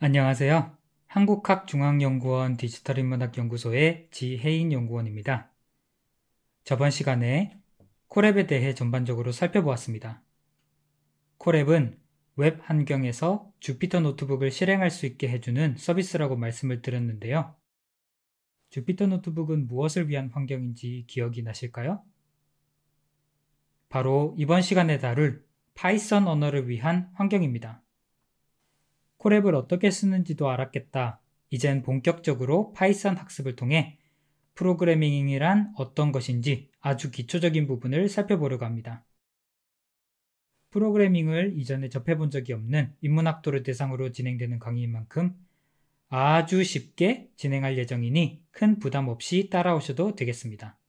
안녕하세요. 한국학중앙연구원 디지털인문학연구소의 지혜인 연구원입니다. 저번 시간에 코랩에 대해 전반적으로 살펴보았습니다. 코랩은 웹 환경에서 주피터 노트북을 실행할 수 있게 해주는 서비스라고 말씀을 드렸는데요. 주피터 노트북은 무엇을 위한 환경인지 기억이 나실까요? 바로 이번 시간에 다룰 파이썬 언어를 위한 환경입니다. 콜랩을 어떻게 쓰는지도 알았겠다. 이젠 본격적으로 파이썬 학습을 통해 프로그래밍이란 어떤 것인지 아주 기초적인 부분을 살펴보려고 합니다. 프로그래밍을 이전에 접해본 적이 없는 인문학도를 대상으로 진행되는 강의인 만큼 아주 쉽게 진행할 예정이니 큰 부담 없이 따라오셔도 되겠습니다.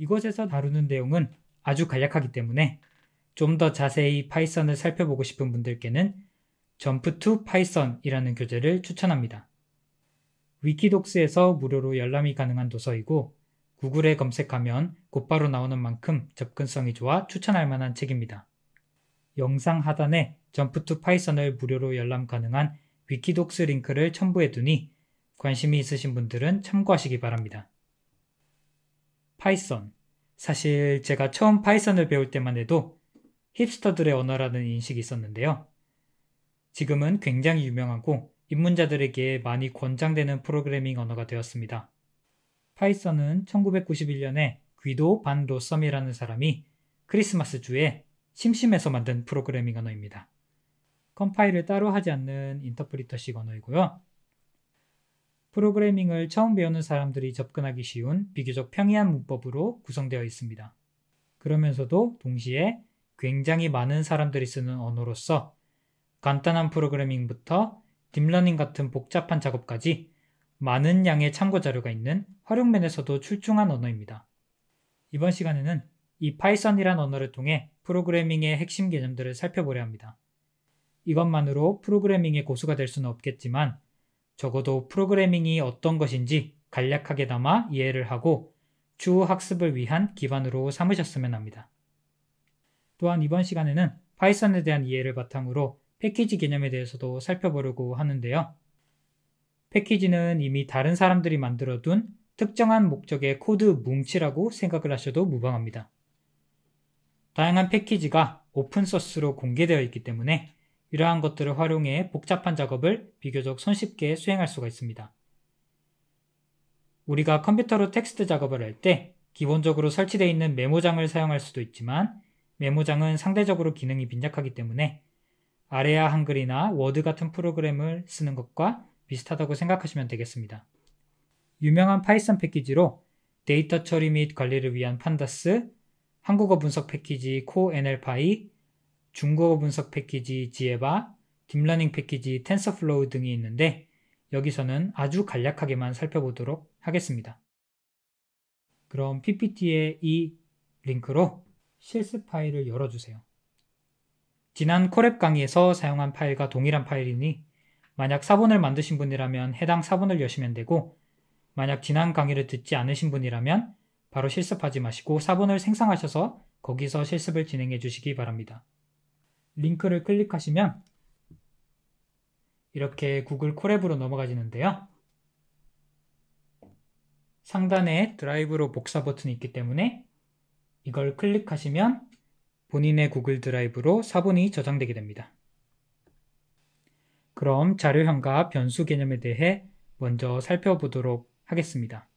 이곳에서 다루는 내용은 아주 간략하기 때문에 좀 더 자세히 파이썬을 살펴보고 싶은 분들께는 점프 투 파이썬이라는 교재를 추천합니다. 위키독스에서 무료로 열람이 가능한 도서이고 구글에 검색하면 곧바로 나오는 만큼 접근성이 좋아 추천할 만한 책입니다. 영상 하단에 점프 투 파이썬을 무료로 열람 가능한 위키독스 링크를 첨부해 두니 관심이 있으신 분들은 참고하시기 바랍니다. 파이썬. 사실 제가 처음 파이썬을 배울 때만 해도 힙스터들의 언어라는 인식이 있었는데요. 지금은 굉장히 유명하고 입문자들에게 많이 권장되는 프로그래밍 언어가 되었습니다. 파이썬은 1991년에 귀도 반 로썸이라는 사람이 크리스마스 주에 심심해서 만든 프로그래밍 언어입니다. 컴파일을 따로 하지 않는 인터프리터식 언어이고요. 프로그래밍을 처음 배우는 사람들이 접근하기 쉬운 비교적 평이한 문법으로 구성되어 있습니다. 그러면서도 동시에 굉장히 많은 사람들이 쓰는 언어로서 간단한 프로그래밍부터 딥러닝 같은 복잡한 작업까지 많은 양의 참고 자료가 있는 활용면에서도 출중한 언어입니다. 이번 시간에는 이 파이썬이란 언어를 통해 프로그래밍의 핵심 개념들을 살펴보려 합니다. 이것만으로 프로그래밍의 고수가 될 수는 없겠지만 적어도 프로그래밍이 어떤 것인지 간략하게 담아 이해를 하고 추후 학습을 위한 기반으로 삼으셨으면 합니다. 또한 이번 시간에는 파이썬에 대한 이해를 바탕으로 패키지 개념에 대해서도 살펴보려고 하는데요. 패키지는 이미 다른 사람들이 만들어둔 특정한 목적의 코드 뭉치라고 생각을 하셔도 무방합니다. 다양한 패키지가 오픈소스로 공개되어 있기 때문에 이러한 것들을 활용해 복잡한 작업을 비교적 손쉽게 수행할 수가 있습니다. 우리가 컴퓨터로 텍스트 작업을 할 때 기본적으로 설치되어 있는 메모장을 사용할 수도 있지만 메모장은 상대적으로 기능이 빈약하기 때문에 아레아 한글이나 워드 같은 프로그램을 쓰는 것과 비슷하다고 생각하시면 되겠습니다. 유명한 파이썬 패키지로 데이터 처리 및 관리를 위한 판다스, 한국어 분석 패키지 코엔엘파이, 중국어 분석 패키지 지에바, 딥러닝 패키지 텐서플로우 등이 있는데 여기서는 아주 간략하게만 살펴보도록 하겠습니다. 그럼 PPT의 이 링크로 실습 파일을 열어주세요. 지난 코랩 강의에서 사용한 파일과 동일한 파일이니 만약 사본을 만드신 분이라면 해당 사본을 여시면 되고 만약 지난 강의를 듣지 않으신 분이라면 바로 실습하지 마시고 사본을 생성하셔서 거기서 실습을 진행해 주시기 바랍니다. 링크를 클릭하시면 이렇게 구글 콜앱으로넘어가지는데요 상단에 드라이브로 복사 버튼이 있기 때문에 이걸 클릭하시면 본인의 구글 드라이브로 사본이 저장되게 됩니다. 그럼 자료형과 변수 개념에 대해 먼저 살펴보도록 하겠습니다.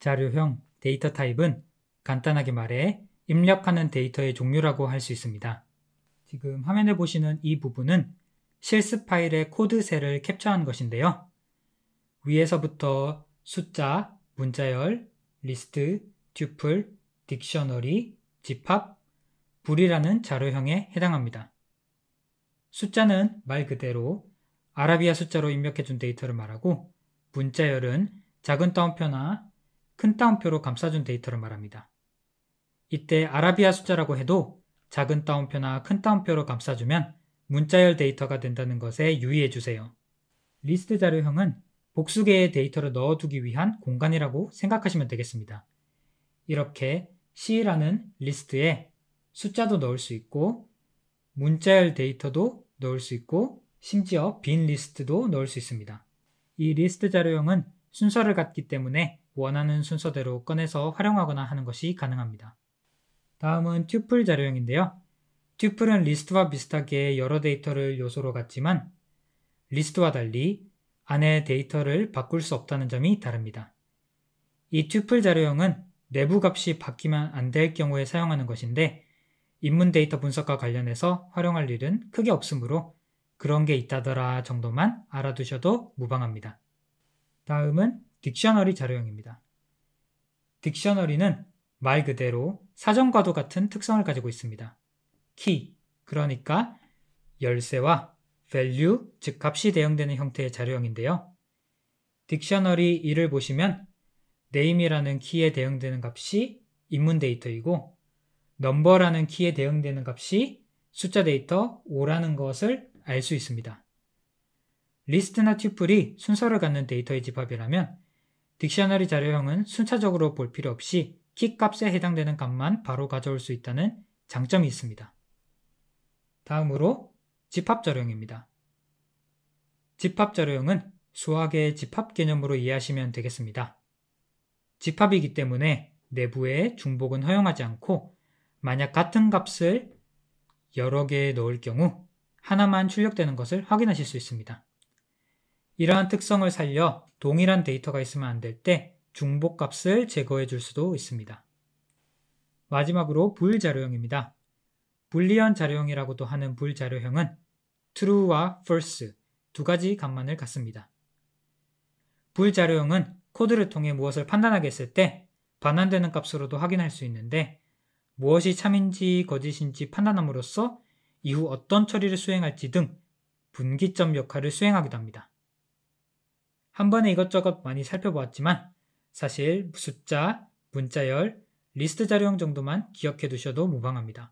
자료형 데이터 타입은 간단하게 말해 입력하는 데이터의 종류라고 할 수 있습니다. 지금 화면에 보시는 이 부분은 실습 파일의 코드 셀을 캡처한 것인데요. 위에서부터 숫자, 문자열, 리스트, 튜플, 딕셔너리, 집합, 불이라는 자료형에 해당합니다. 숫자는 말 그대로 아라비아 숫자로 입력해준 데이터를 말하고 문자열은 작은 따옴표나 큰 따옴표로 감싸준 데이터를 말합니다. 이때 아라비아 숫자라고 해도 작은 따옴표나 큰 따옴표로 감싸주면 문자열 데이터가 된다는 것에 유의해 주세요. 리스트 자료형은 복수 개의 데이터를 넣어두기 위한 공간이라고 생각하시면 되겠습니다. 이렇게 C라는 리스트에 숫자도 넣을 수 있고 문자열 데이터도 넣을 수 있고 심지어 빈 리스트도 넣을 수 있습니다. 이 리스트 자료형은 순서를 갖기 때문에 원하는 순서대로 꺼내서 활용하거나 하는 것이 가능합니다. 다음은 튜플 자료형인데요. 튜플은 리스트와 비슷하게 여러 데이터를 요소로 갖지만 리스트와 달리 안에 데이터를 바꿀 수 없다는 점이 다릅니다. 이 튜플 자료형은 내부 값이 바뀌면 안 될 경우에 사용하는 것인데 입문 데이터 분석과 관련해서 활용할 일은 크게 없으므로 그런 게 있다더라 정도만 알아두셔도 무방합니다. 다음은 딕셔너리 자료형입니다. 딕셔너리는 말 그대로 사정과도 같은 특성을 가지고 있습니다. 키, 그러니까 열쇠와 value, 즉 값이 대응되는 형태의 자료형인데요. 딕셔너리 2를 보시면 name이라는 키에 대응되는 값이 입문 데이터이고 n u m b e r 라는 키에 대응되는 값이 숫자 데이터 5라는 것을 알 수 있습니다. 리스트나 튜플이 순서를 갖는 데이터의 집합이라면 딕셔너리 자료형은 순차적으로 볼 필요 없이 키값에 해당되는 값만 바로 가져올 수 있다는 장점이 있습니다. 다음으로 집합절용입니다집합절용은 수학의 집합 개념으로 이해하시면 되겠습니다. 집합이기 때문에 내부에 중복은 허용하지 않고 만약 같은 값을 여러 개에 넣을 경우 하나만 출력되는 것을 확인하실 수 있습니다. 이러한 특성을 살려 동일한 데이터가 있으면 안될때 중복값을 제거해 줄 수도 있습니다. 마지막으로 불자료형입니다. 불리언 자료형이라고도 하는 불자료형은 true와 false 두 가지 값만을 갖습니다. 불자료형은 코드를 통해 무엇을 판단하게 했을 때 반환되는 값으로도 확인할 수 있는데 무엇이 참인지 거짓인지 판단함으로써 이후 어떤 처리를 수행할지 등 분기점 역할을 수행하기도 합니다. 한 번에 이것저것 많이 살펴보았지만 사실 숫자, 문자열, 리스트 자료형 정도만 기억해 두셔도 무방합니다.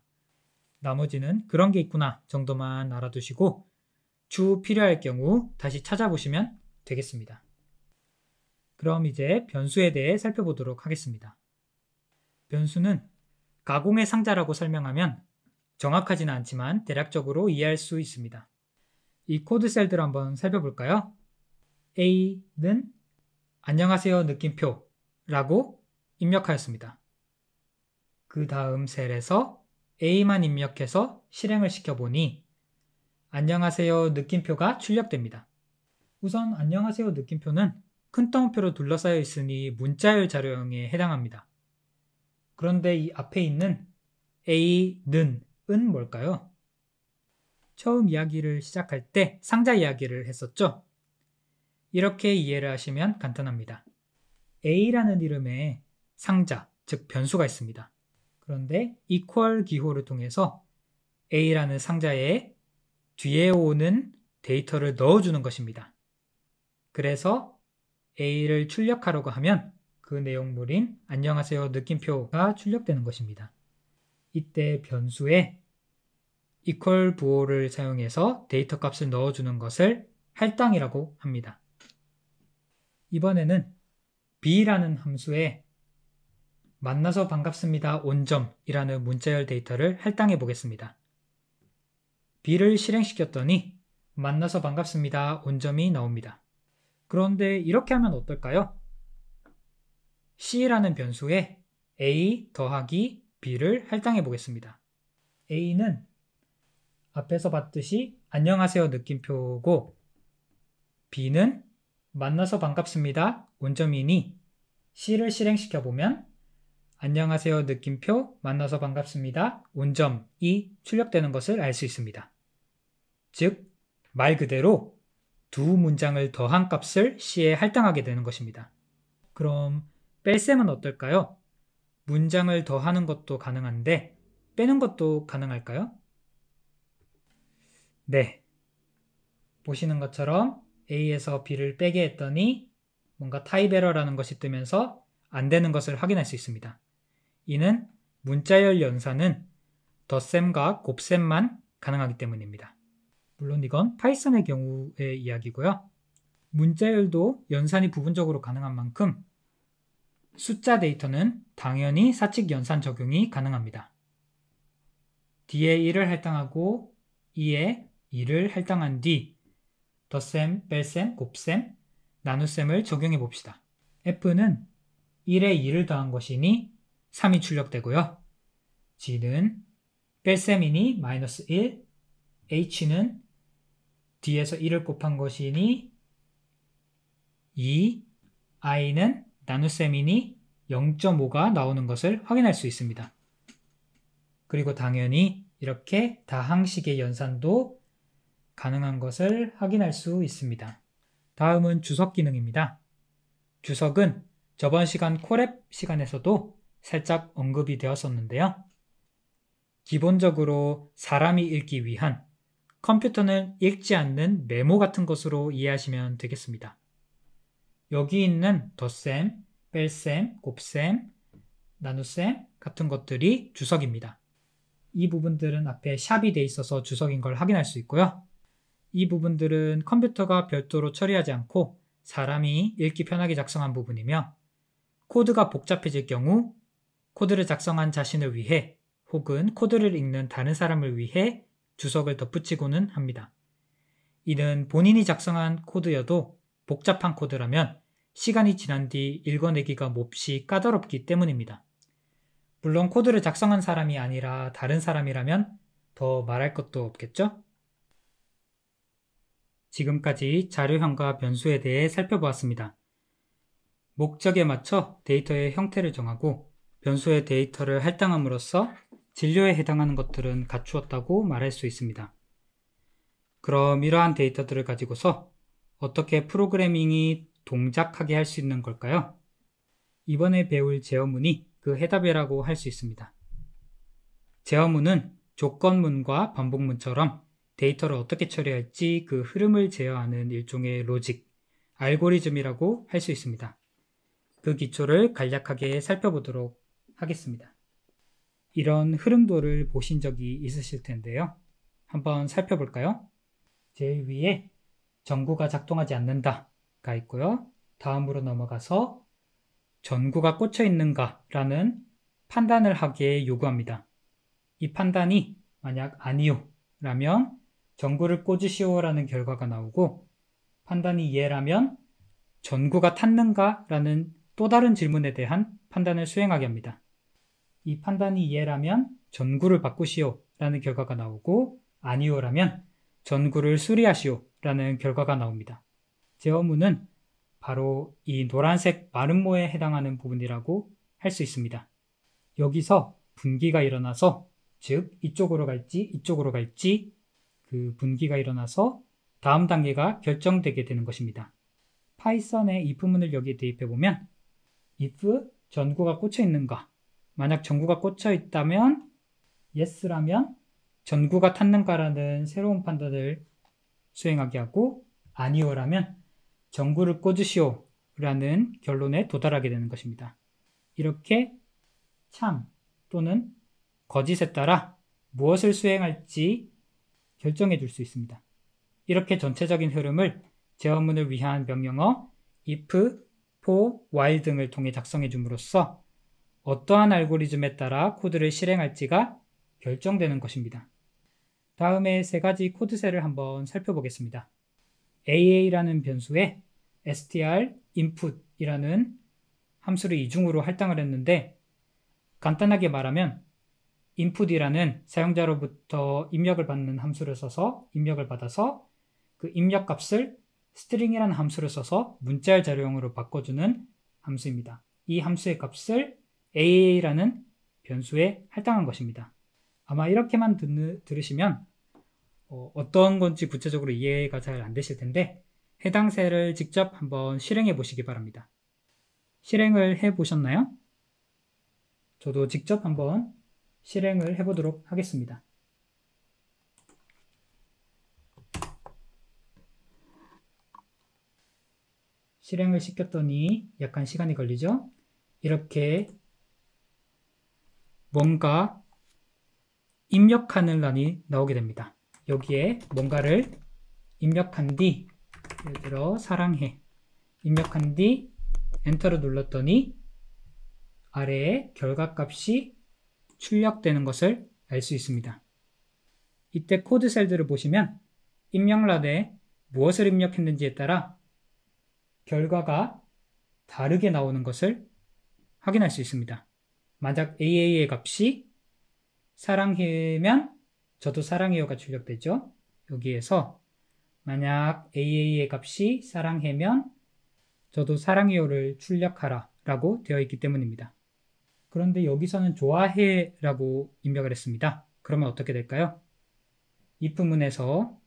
나머지는 그런 게 있구나 정도만 알아두시고 추후 필요할 경우 다시 찾아보시면 되겠습니다. 그럼 이제 변수에 대해 살펴보도록 하겠습니다. 변수는 가공의 상자라고 설명하면 정확하지는 않지만 대략적으로 이해할 수 있습니다. 이 코드 셀들 한번 살펴볼까요? A는 안녕하세요 느낌표 라고 입력하였습니다. 그 다음 셀에서 A만 입력해서 실행을 시켜보니 안녕하세요 느낌표가 출력됩니다. 우선 안녕하세요 느낌표는 큰 따옴표로 둘러싸여 있으니 문자열 자료형에 해당합니다. 그런데 이 앞에 있는 A, 는, 은 뭘까요? 처음 이야기를 시작할 때 상자 이야기를 했었죠? 이렇게 이해를 하시면 간단합니다. A라는 이름의 상자, 즉 변수가 있습니다. 그런데 equal 기호를 통해서 A라는 상자에 뒤에 오는 데이터를 넣어주는 것입니다. 그래서 A를 출력하려고 하면 그 내용물인 안녕하세요 느낌표가 출력되는 것입니다. 이때 변수에 equal 부호를 사용해서 데이터 값을 넣어주는 것을 할당이라고 합니다. 이번에는 b라는 함수에 만나서 반갑습니다 온점이라는 문자열 데이터를 할당해 보겠습니다. b를 실행시켰더니 만나서 반갑습니다 온점이 나옵니다. 그런데 이렇게 하면 어떨까요? c라는 변수에 a 더하기 b를 할당해 보겠습니다. a는 앞에서 봤듯이 안녕하세요 느낌표고 b는 만나서 반갑습니다. 원점이니 C를 실행시켜 보면 안녕하세요 느낌표 만나서 반갑습니다. 원점이 출력되는 것을 알 수 있습니다. 즉, 말 그대로 두 문장을 더한 값을 C에 할당하게 되는 것입니다. 그럼 뺄셈은 어떨까요? 문장을 더하는 것도 가능한데 빼는 것도 가능할까요? 네. 보시는 것처럼 A에서 B를 빼게 했더니 뭔가 타입 에러라는 것이 뜨면서 안 되는 것을 확인할 수 있습니다. 이는 문자열 연산은 덧셈과 곱셈만 가능하기 때문입니다. 물론 이건 파이썬의 경우의 이야기고요. 문자열도 연산이 부분적으로 가능한 만큼 숫자 데이터는 당연히 사칙 연산 적용이 가능합니다. D에 1을 할당하고 E에 2를 할당한 뒤 덧셈 뺄셈, 곱셈, 나눗셈을 적용해 봅시다. F는 1에 2를 더한 것이니 3이 출력되고요. G는 뺄셈이니 마이너스 1, H는 뒤에서 1을 곱한 것이니 2, I는 나눗셈이니 0.5가 나오는 것을 확인할 수 있습니다. 그리고 당연히 이렇게 다항식의 연산도 가능한 것을 확인할 수 있습니다. 다음은 주석 기능입니다. 주석은 저번 시간 콜앱 시간에서도 살짝 언급이 되었었는데요. 기본적으로 사람이 읽기 위한 컴퓨터는 읽지 않는 메모 같은 것으로 이해하시면 되겠습니다. 여기 있는 덧셈, 뺄셈, 곱셈, 나눗셈 같은 것들이 주석입니다. 이 부분들은 앞에 샵이 돼 있어서 주석인 걸 확인할 수 있고요. 이 부분들은 컴퓨터가 별도로 처리하지 않고 사람이 읽기 편하게 작성한 부분이며 코드가 복잡해질 경우 코드를 작성한 자신을 위해 혹은 코드를 읽는 다른 사람을 위해 주석을 덧붙이고는 합니다. 이는 본인이 작성한 코드여도 복잡한 코드라면 시간이 지난 뒤 읽어내기가 몹시 까다롭기 때문입니다. 물론 코드를 작성한 사람이 아니라 다른 사람이라면 더 말할 것도 없겠죠? 지금까지 자료형과 변수에 대해 살펴보았습니다. 목적에 맞춰 데이터의 형태를 정하고 변수의 데이터를 할당함으로써 진료에 해당하는 것들은 갖추었다고 말할 수 있습니다. 그럼 이러한 데이터들을 가지고서 어떻게 프로그래밍이 동작하게 할 수 있는 걸까요? 이번에 배울 제어문이 그 해답이라고 할 수 있습니다. 제어문은 조건문과 반복문처럼 데이터를 어떻게 처리할지 그 흐름을 제어하는 일종의 로직, 알고리즘이라고 할 수 있습니다. 그 기초를 간략하게 살펴보도록 하겠습니다. 이런 흐름도를 보신 적이 있으실 텐데요. 한번 살펴볼까요? 제일 위에 전구가 작동하지 않는다가 있고요. 다음으로 넘어가서 전구가 꽂혀 있는가라는 판단을 하게 요구합니다. 이 판단이 만약 아니요 라면 전구를 꽂으시오라는 결과가 나오고 판단이 예라면 전구가 탔는가라는 또 다른 질문에 대한 판단을 수행하게 합니다. 이 판단이 예라면 전구를 바꾸시오라는 결과가 나오고 아니오라면 전구를 수리하시오라는 결과가 나옵니다. 제 어문은 바로 이 노란색 마름모에 해당하는 부분이라고 할 수 있습니다. 여기서 분기가 일어나서 즉 이쪽으로 갈지 이쪽으로 갈지 그 분기가 일어나서 다음 단계가 결정되게 되는 것입니다. 파이썬의 if문을 여기에 대입해 보면 if 전구가 꽂혀 있는가 만약 전구가 꽂혀 있다면 yes라면 전구가 탔는가라는 새로운 판단을 수행하게 하고 아니오라면 전구를 꽂으시오 라는 결론에 도달하게 되는 것입니다. 이렇게 참 또는 거짓에 따라 무엇을 수행할지 결정해 줄 수 있습니다. 이렇게 전체적인 흐름을 제어문을 위한 명령어 if, for, while 등을 통해 작성해 줌으로써 어떠한 알고리즘에 따라 코드를 실행할지가 결정되는 것입니다. 다음에 세 가지 코드셀을 한번 살펴보겠습니다. aa라는 변수에 str input이라는 함수를 이중으로 할당을 했는데 간단하게 말하면 input이라는 사용자로부터 입력을 받는 함수를 써서 입력을 받아서 그 입력 값을 string이라는 함수를 써서 문자열 자료용으로 바꿔주는 함수입니다. 이 함수의 값을 aa라는 변수에 할당한 것입니다. 아마 이렇게만 듣는, 들으시면 어, 떤 건지 구체적으로 이해가 잘 안 되실 텐데 해당 셀을 직접 한번 실행해 보시기 바랍니다. 실행을 해 보셨나요? 저도 직접 한번 실행을 해보도록 하겠습니다. 실행을 시켰더니 약간 시간이 걸리죠? 이렇게 뭔가 입력하는 란이 나오게 됩니다. 여기에 뭔가를 입력한 뒤 예를 들어 사랑해 입력한 뒤 엔터를 눌렀더니 아래에 결과값이 출력되는 것을 알 수 있습니다. 이때 코드 셀들을 보시면 입력라드에 무엇을 입력했는지에 따라 결과가 다르게 나오는 것을 확인할 수 있습니다. 만약 AA의 값이 사랑해면 저도 사랑해요가 출력되죠. 여기에서 만약 AA의 값이 사랑해면 저도 사랑해요를 출력하라 라고 되어 있기 때문입니다. 그런데 여기서는 좋아해라고 입력을 했습니다. 그러면 어떻게 될까요? 이부분에서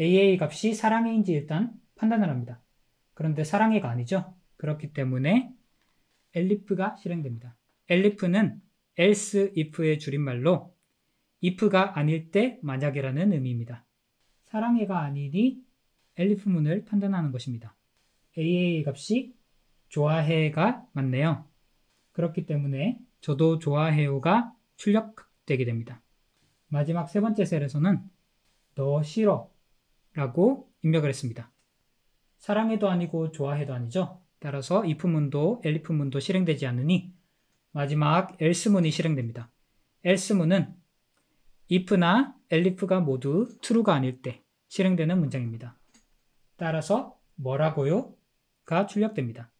AA 값이 사랑해인지 일단 판단을 합니다. 그런데 사랑해가 아니죠. 그렇기 때문에 엘리프가 실행됩니다. 엘리프는 else if의 줄임말로 if가 아닐 때 만약이라는 의미입니다. 사랑해가 아니니 엘리프문을 판단하는 것입니다. AA 값이 좋아해가 맞네요. 그렇기 때문에 저도 좋아해요가 출력되게 됩니다. 마지막 세 번째 셀에서는 너 싫어 라고 입력을 했습니다. 사랑해도 아니고 좋아해도 아니죠. 따라서 if문도 elif문도 실행되지 않으니 마지막 else문이 실행됩니다. else문은 if나 elif가 모두 true가 아닐 때 실행되는 문장입니다. 따라서 뭐라고요? 가 출력됩니다.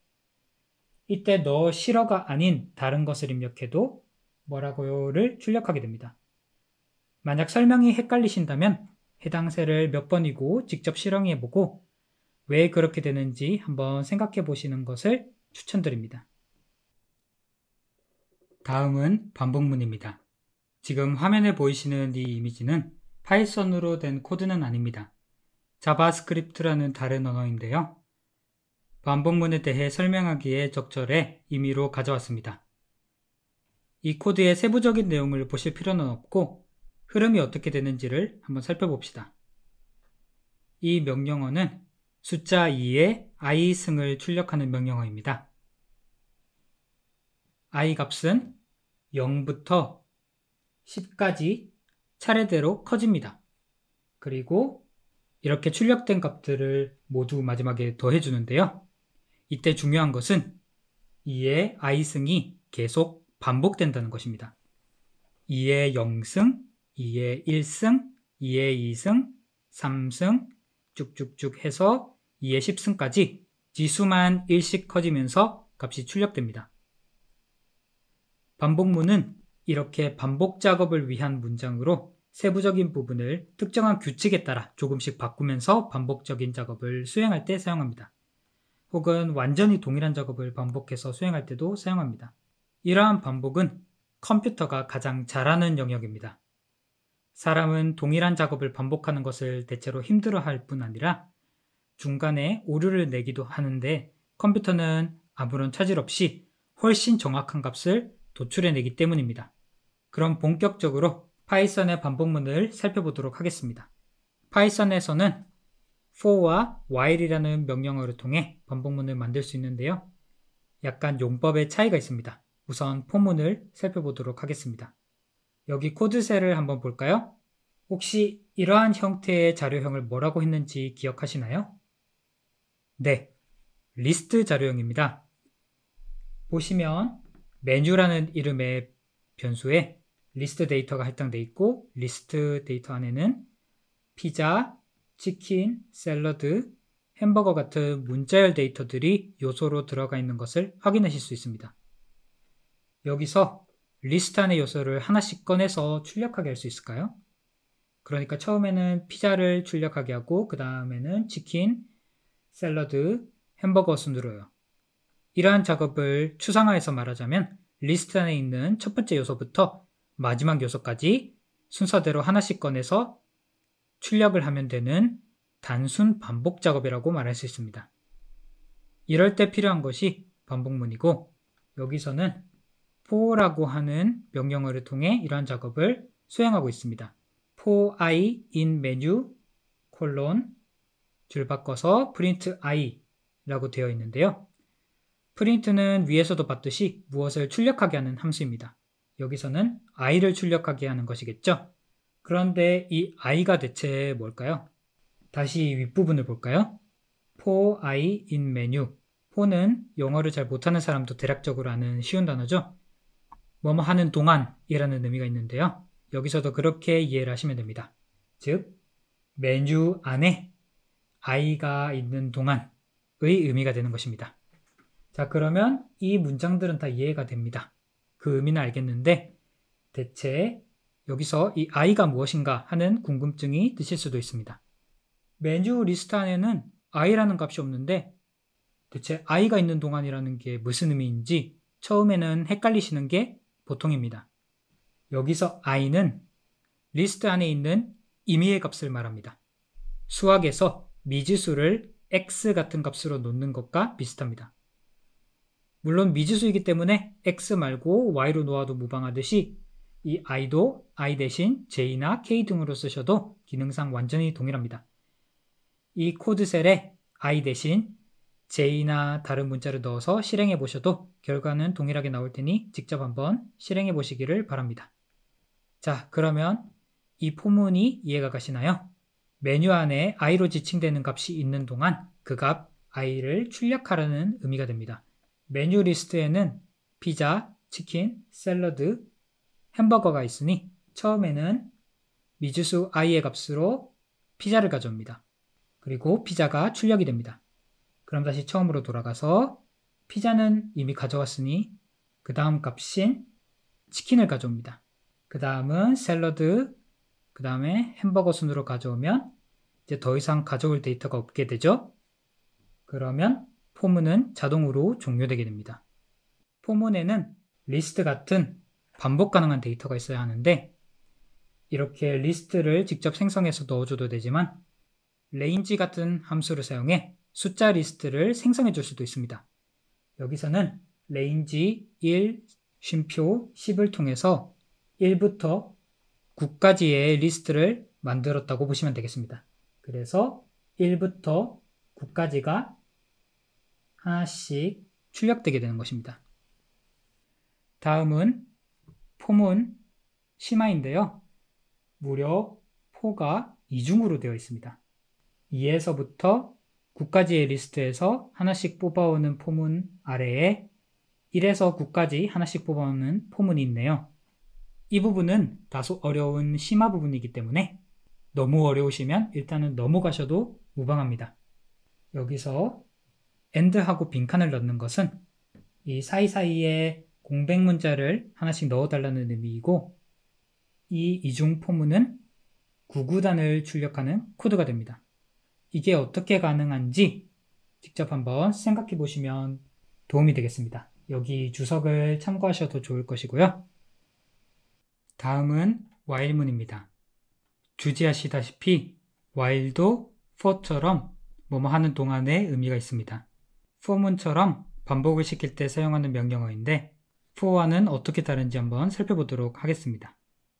이때 너실어가 아닌 다른 것을 입력해도 뭐라고요를 출력하게 됩니다. 만약 설명이 헷갈리신다면 해당 셀을 몇 번이고 직접 실행해보고 왜 그렇게 되는지 한번 생각해 보시는 것을 추천드립니다. 다음은 반복문입니다. 지금 화면에 보이시는 이 이미지는 파이썬으로 된 코드는 아닙니다. 자바스크립트라는 다른 언어인데요. 반복문에 대해 설명하기에 적절해 임의로 가져왔습니다. 이 코드의 세부적인 내용을 보실 필요는 없고 흐름이 어떻게 되는지를 한번 살펴봅시다. 이 명령어는 숫자 2에 i승을 출력하는 명령어입니다. i 값은 0부터 10까지 차례대로 커집니다. 그리고 이렇게 출력된 값들을 모두 마지막에 더해주는데요. 이때 중요한 것은 2의 i승이 계속 반복된다는 것입니다. 2의 0승, 2의 1승, 2의 2승, 3승 쭉쭉쭉 해서 2의 10승까지 지수만 1씩 커지면서 값이 출력됩니다. 반복문은 이렇게 반복 작업을 위한 문장으로 세부적인 부분을 특정한 규칙에 따라 조금씩 바꾸면서 반복적인 작업을 수행할 때 사용합니다. 혹은 완전히 동일한 작업을 반복해서 수행할 때도 사용합니다. 이러한 반복은 컴퓨터가 가장 잘하는 영역입니다. 사람은 동일한 작업을 반복하는 것을 대체로 힘들어 할뿐 아니라 중간에 오류를 내기도 하는데 컴퓨터는 아무런 차질 없이 훨씬 정확한 값을 도출해내기 때문입니다. 그럼 본격적으로 파이썬의 반복문을 살펴보도록 하겠습니다. 파이썬에서는 for와 while이라는 명령어를 통해 반복문을 만들 수 있는데요. 약간 용법의 차이가 있습니다. 우선 포문을 살펴보도록 하겠습니다. 여기 코드셀을 한번 볼까요? 혹시 이러한 형태의 자료형을 뭐라고 했는지 기억하시나요? 네, 리스트 자료형입니다. 보시면 메뉴라는 이름의 변수에 리스트 데이터가 할당되어 있고 리스트 데이터 안에는 피자, 치킨, 샐러드, 햄버거 같은 문자열 데이터들이 요소로 들어가 있는 것을 확인하실 수 있습니다. 여기서 리스트 안의 요소를 하나씩 꺼내서 출력하게 할 수 있을까요? 그러니까 처음에는 피자를 출력하게 하고 그 다음에는 치킨, 샐러드, 햄버거 순으로요. 이러한 작업을 추상화해서 말하자면 리스트 안에 있는 첫 번째 요소부터 마지막 요소까지 순서대로 하나씩 꺼내서 출력을 하면 되는 단순 반복 작업이라고 말할 수 있습니다. 이럴 때 필요한 것이 반복문이고 여기서는 for라고 하는 명령어를 통해 이러한 작업을 수행하고 있습니다. for i in menu 콜론 줄 바꿔서 print i라고 되어 있는데요. p r i n t 는 위에서도 봤듯이 무엇을 출력하게 하는 함수입니다. 여기서는 i를 출력하게 하는 것이겠죠. 그런데 이 I가 대체 뭘까요? 다시 윗부분을 볼까요? for I in menu. for는 영어를 잘 못하는 사람도 대략적으로 아는 쉬운 단어죠. 뭐뭐 하는 동안이라는 의미가 있는데요. 여기서도 그렇게 이해를 하시면 됩니다. 즉, 메뉴 안에 I가 있는 동안의 의미가 되는 것입니다. 자, 그러면 이 문장들은 다 이해가 됩니다. 그 의미는 알겠는데 대체 여기서 이 I가 무엇인가 하는 궁금증이 드실 수도 있습니다. 메뉴 리스트 안에는 I라는 값이 없는데 대체 I가 있는 동안이라는 게 무슨 의미인지 처음에는 헷갈리시는 게 보통입니다. 여기서 I는 리스트 안에 있는 임의의 값을 말합니다. 수학에서 미지수를 x 같은 값으로 놓는 것과 비슷합니다. 물론 미지수이기 때문에 x 말고 y로 놓아도 무방하듯이 이 I도 I 대신 J나 K 등으로 쓰셔도 기능상 완전히 동일합니다. 이 코드 셀에 I 대신 J나 다른 문자를 넣어서 실행해 보셔도 결과는 동일하게 나올 테니 직접 한번 실행해 보시기를 바랍니다. 자, 그러면 이 포문이 이해가 가시나요? 메뉴 안에 i로 지칭되는 값이 있는 동안 그 값 i를 출력하라는 의미가 됩니다. 메뉴 리스트에는 피자, 치킨, 샐러드, 햄버거가 있으니 처음에는 미지수 i의 값으로 피자를 가져옵니다. 그리고 피자가 출력이 됩니다. 그럼 다시 처음으로 돌아가서 피자는 이미 가져왔으니 그 다음 값인 치킨을 가져옵니다. 그 다음은 샐러드, 그 다음에 햄버거 순으로 가져오면 이제 더 이상 가져올 데이터가 없게 되죠. 그러면 포문은 자동으로 종료되게 됩니다. 포문에는 리스트 같은 반복 가능한 데이터가 있어야 하는데 이렇게 리스트를 직접 생성해서 넣어줘도 되지만 레인지 같은 함수를 사용해 숫자 리스트를 생성해 줄 수도 있습니다. 여기서는 레인지 1, 쉼표 10을 통해서 1부터 9까지의 리스트를 만들었다고 보시면 되겠습니다. 그래서 1부터 9까지가 하나씩 출력되게 되는 것입니다. 다음은 포문 심화인데요. 무려 포가 이중으로 되어 있습니다. 2에서부터 9까지의 리스트에서 하나씩 뽑아오는 포문 아래에 1에서 9까지 하나씩 뽑아오는 포문이 있네요. 이 부분은 다소 어려운 심화 부분이기 때문에 너무 어려우시면 일단은 넘어가셔도 무방합니다. 여기서 AND하고 빈칸을 넣는 것은 이 사이사이에 공백 문자를 하나씩 넣어달라는 의미이고 이 이중 포문은 구구단을 출력하는 코드가 됩니다. 이게 어떻게 가능한지 직접 한번 생각해 보시면 도움이 되겠습니다. 여기 주석을 참고하셔도 좋을 것이고요. 다음은 while문입니다. 주지하시다시피 while도 for처럼 뭐뭐 하는 동안의 의미가 있습니다. for문처럼 반복을 시킬 때 사용하는 명령어인데 4와는 어떻게 다른지 한번 살펴보도록 하겠습니다.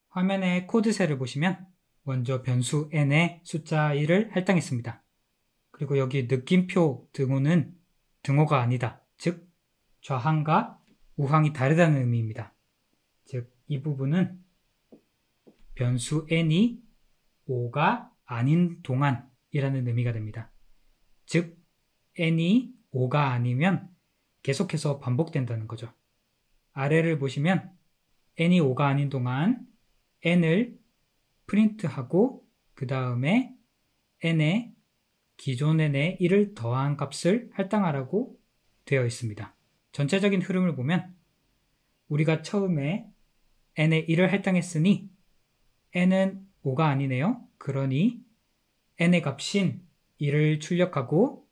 화면의 코드셀을 보시면 먼저 변수 n 의 숫자 1을 할당했습니다. 그리고 여기 느낌표 등호는 등호가 아니다. 즉 좌항과 우항이 다르다는 의미입니다. 즉 이 부분은 변수 n이 5가 아닌 동안이라는 의미가 됩니다. 즉 n이 5가 아니면 계속해서 반복된다는 거죠. 아래를 보시면 n이 5가 아닌 동안 n을 프린트하고 그 다음에 n에 기존 n 의 1을 더한 값을 할당하라고 되어 있습니다. 전체적인 흐름을 보면 우리가 처음에 n 의 1을 할당했으니 n은 5가 아니네요. 그러니 n의 값인 1을 출력하고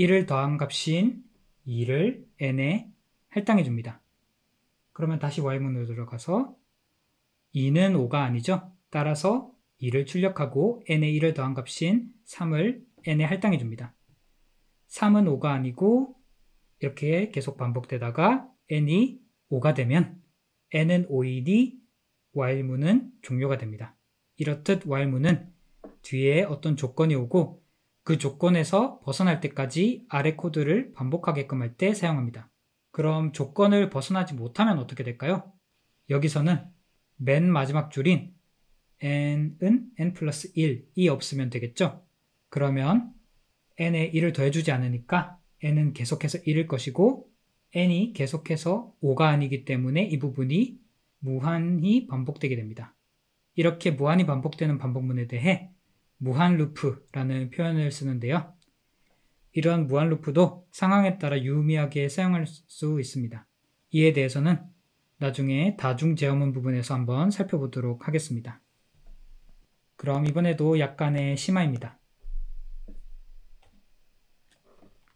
1을 더한 값인 2를 n에 할당해 줍니다. 그러면 다시 y문으로 들어가서 2는 5가 아니죠. 따라서 2를 출력하고 n의 1을 더한 값인 3을 n에 할당해 줍니다. 3은 5가 아니고 이렇게 계속 반복되다가 n이 5가 되면 n은 5이니 while문은 종료가 됩니다. 이렇듯 while문은 뒤에 어떤 조건이 오고 그 조건에서 벗어날 때까지 아래 코드를 반복하게끔 할 때 사용합니다. 그럼 조건을 벗어나지 못하면 어떻게 될까요? 여기서는 맨 마지막 줄인 n은 n 플러스 1이 없으면 되겠죠? 그러면 n에 1을 더해주지 않으니까 n은 계속해서 1일 것이고 n이 계속해서 5가 아니기 때문에 이 부분이 무한히 반복되게 됩니다. 이렇게 무한히 반복되는 반복문에 대해 무한 루프라는 표현을 쓰는데요. 이러한 무한루프도 상황에 따라 유의미하게 사용할 수 있습니다. 이에 대해서는 나중에 다중제어문 부분에서 한번 살펴보도록 하겠습니다. 그럼 이번에도 약간의 심화입니다.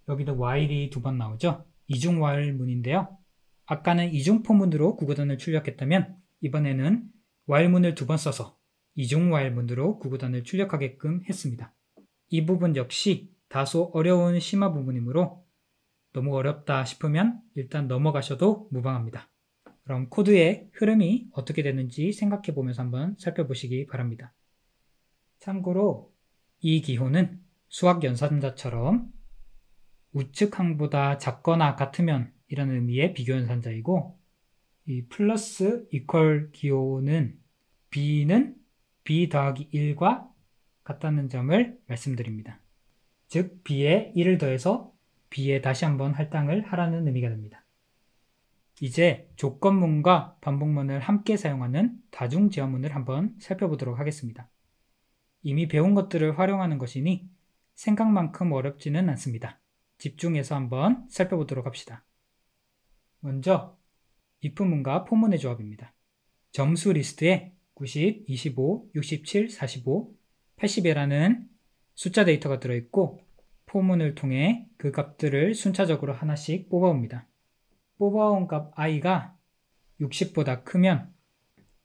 여기도 while이 두 번 나오죠? 이중 while 문인데요. 아까는 이중포 문으로 구구단을 출력했다면 이번에는 while 문을 두 번 써서 이중 while 문으로 구구단을 출력하게끔 했습니다. 이 부분 역시 다소 어려운 심화 부분이므로 너무 어렵다 싶으면 일단 넘어가셔도 무방합니다. 그럼 코드의 흐름이 어떻게 되는지 생각해 보면서 한번 살펴보시기 바랍니다. 참고로 이 기호는 수학 연산자처럼 우측 항보다 작거나 같으면 이라는 의미의 비교 연산자이고 이 플러스 이퀄 기호는 b는 b 더하기 1과 같다는 점을 말씀드립니다. 즉 b에 1을 더해서 b에 다시 한번 할당을 하라는 의미가 됩니다. 이제 조건문과 반복문을 함께 사용하는 다중지어문을 한번 살펴보도록 하겠습니다. 이미 배운 것들을 활용하는 것이니 생각만큼 어렵지는 않습니다. 집중해서 한번 살펴보도록 합시다. 먼저 입문문과 포문의 조합입니다. 점수 리스트에 90, 25, 67, 45, 80이라는 숫자 데이터가 들어있고 포문을 통해 그 값들을 순차적으로 하나씩 뽑아옵니다. 뽑아온 값 i가 60보다 크면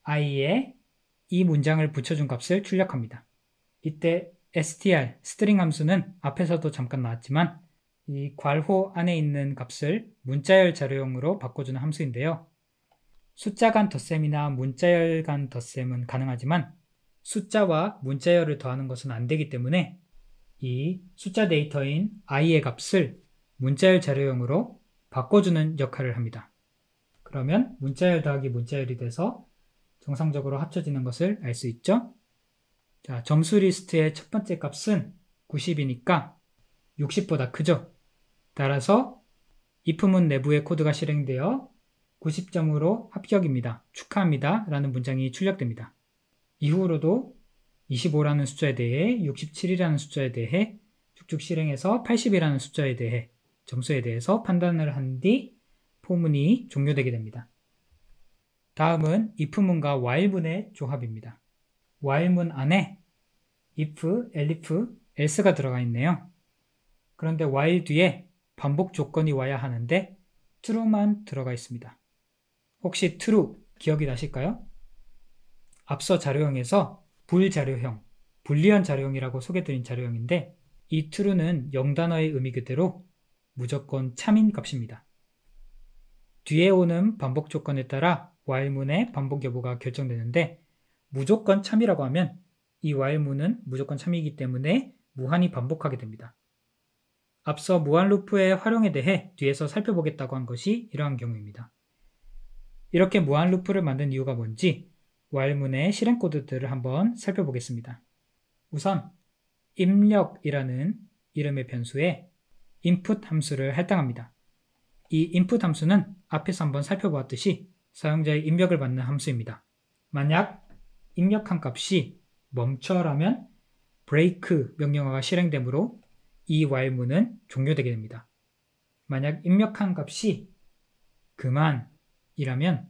i에 이 문장을 붙여준 값을 출력합니다. 이때 str, 스트링 함수는 앞에서도 잠깐 나왔지만 이 괄호 안에 있는 값을 문자열 자료용으로 바꿔주는 함수인데요. 숫자 간 덧셈이나 문자열 간 덧셈은 가능하지만 숫자와 문자열을 더하는 것은 안 되기 때문에 이 숫자 데이터인 i의 값을 문자열 자료형으로 바꿔주는 역할을 합니다. 그러면 문자열 더하기 문자열이 돼서 정상적으로 합쳐지는 것을 알 수 있죠? 자, 점수 리스트의 첫 번째 값은 90이니까 60보다 크죠? 따라서 이품은 내부의 코드가 실행되어 90점으로 합격입니다. 축하합니다. 라는 문장이 출력됩니다. 이후로도 25라는 숫자에 대해 67이라는 숫자에 대해 쭉쭉 실행해서 80이라는 숫자에 대해 점수에 대해서 판단을 한 뒤 포문이 종료되게 됩니다. 다음은 if문과 while문의 조합입니다. while문 안에 if, elif, else가 들어가 있네요. 그런데 while 뒤에 반복 조건이 와야 하는데 true만 들어가 있습니다. 혹시 true 기억이 나실까요? 앞서 자료형에서 불자료형, 불리한 자료형이라고 소개드린 자료형인데 이 true는 영단어의 의미 그대로 무조건 참인 값입니다. 뒤에 오는 반복 조건에 따라 while문의 반복 여부가 결정되는데 무조건 참이라고 하면 이 while문은 무조건 참이기 때문에 무한히 반복하게 됩니다. 앞서 무한루프의 활용에 대해 뒤에서 살펴보겠다고 한 것이 이러한 경우입니다. 이렇게 무한루프를 만든 이유가 뭔지 왈문의 실행 코드들을 한번 살펴보겠습니다. 우선 입력이라는 이름의 변수에 input 함수를 할당합니다. 이 input 함수는 앞에서 한번 살펴보았듯이 사용자의 입력을 받는 함수입니다. 만약 입력한 값이 멈춰라면 break 명령어가 실행되므로 이 while문은 종료되게 됩니다. 만약 입력한 값이 그만이라면